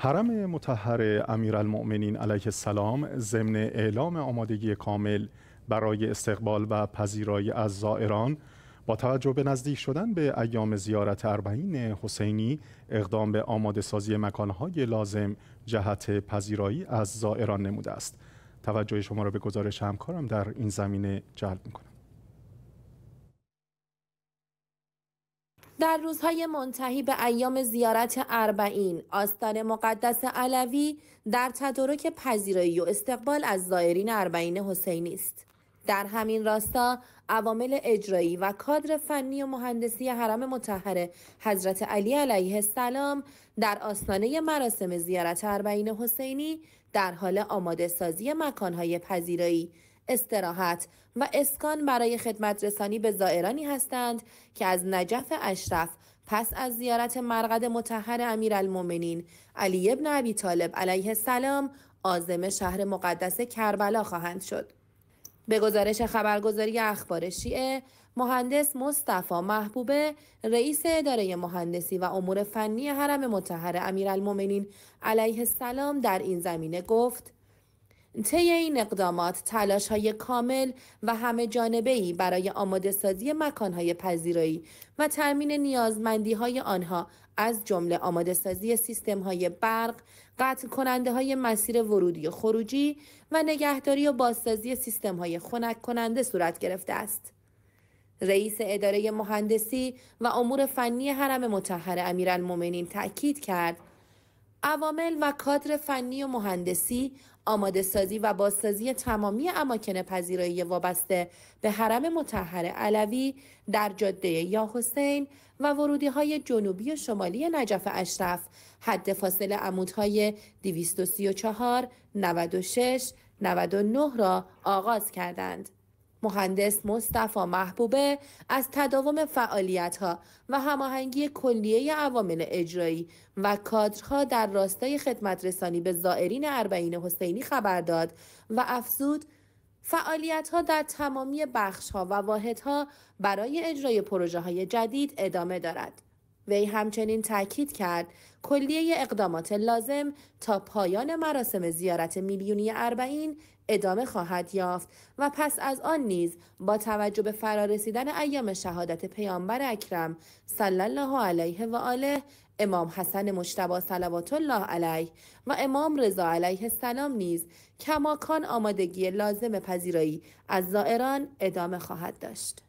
حرم متحر امیرالمؤمنین علیه السلام ضمن اعلام آمادگی کامل برای استقبال و پذیرایی از زائران با توجه به نزدیک شدن به ایام زیارت اربعین حسینی اقدام به آماده سازی مکانهای لازم جهت پذیرایی از زائران نموده است توجه شما را به گزارش همکارم در این زمینه جلب کنم. در روزهای منتهی به ایام زیارت اربعین آستان مقدس علوی در تدارک پذیرایی و استقبال از زائرین اربعین حسینی است در همین راستا عوامل اجرایی و کادر فنی و مهندسی حرم مطهر حضرت علی علیه السلام در آستانه مراسم زیارت اربعین حسینی در حال آماده سازی مکانهای پذیرایی استراحت و اسکان برای خدمت رسانی به زائرانی هستند که از نجف اشرف پس از زیارت مرقد متحر امیرالمؤمنین علی ابن ابی طالب علیه السلام آزم شهر مقدس کربلا خواهند شد. به گزارش خبرگزاری اخبار شیعه مهندس مصطفی محبوبه رئیس اداره مهندسی و امور فنی حرم متحر امیرالمؤمنین علیه السلام در این زمینه گفت طی این اقدامات تلاش های کامل و همه جانبه برای آماده سازی مکان های پذیرایی و تأمین نیازمندی های آنها از جمله آماده سازی سیستم های برق، قطع کننده های مسیر ورودی و خروجی و نگهداری و بازسازی سیستم های خنک کننده صورت گرفته است. رئیس اداره مهندسی و امور فنی حرم متحر امیرالمومنین تأکید کرد عوامل و کادر فنی و مهندسی آماده سازی و بازسازی تمامی اماکن پذیرایی وابسته به حرم متحر علوی در جاده یا حسین و ورودی های جنوبی و شمالی نجف اشرف حد فاصل عمودهای 234, 96, 99 را آغاز کردند. مهندس مصطفی محبوبه از تداوم فعالیت ها و هماهنگی کلیه عوامل اجرایی و کادرها در راستای خدمت رسانی به زائرین اربعین حسینی خبر داد و افزود فعالیت ها در تمامی بخش ها و واحد ها برای اجرای پروژه های جدید ادامه دارد. وی همچنین تاکید کرد کلیه اقدامات لازم تا پایان مراسم زیارت میلیونی اربعین ادامه خواهد یافت و پس از آن نیز با توجه به فرارسیدن ایام شهادت پیامبر اکرم صلی الله علیه و آله امام حسن مجتبی صلوات الله علیه و امام رضا علیه السلام نیز کماکان آمادگی لازم پذیرایی از زائران ادامه خواهد داشت.